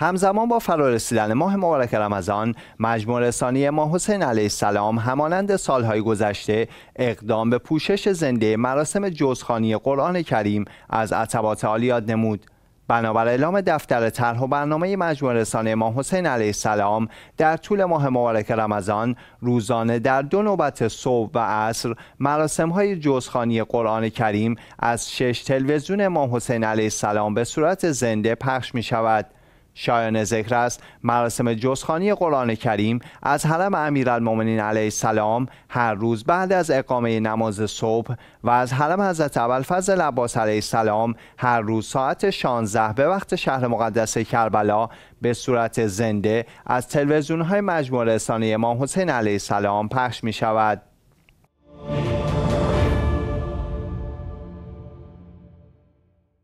همزمان با فرارسیدن ماه مبارک رمضان مجموع رسانی ما حسین علیه السلام همانند سالهای گذشته اقدام به پوشش زنده مراسم جزخانی قرآن کریم از عطبات عالیات نمود بنابر اعلام دفتر طرح و برنامه مجموع رسانه امام حسین علیه السلام در طول ماه مبارک رمضان روزانه در دو نوبت صبح و عصر مراسم های جزخانی قرآن کریم از شش تلویزیون امام حسین علیه السلام به صورت زنده پخش می شود. شایان ذکر است مراسم جزخانی قرآن کریم از حرم امیرالمؤمنین علیه السلام هر روز بعد از اقامه نماز صبح و از حرم حضرت ابوالفضل عباس علیه السلام هر روز ساعت 16 به وقت شهر مقدس کربلا به صورت زنده از تلویزیون های مجموع رسانه امام حسین علیه السلام پخش می شود.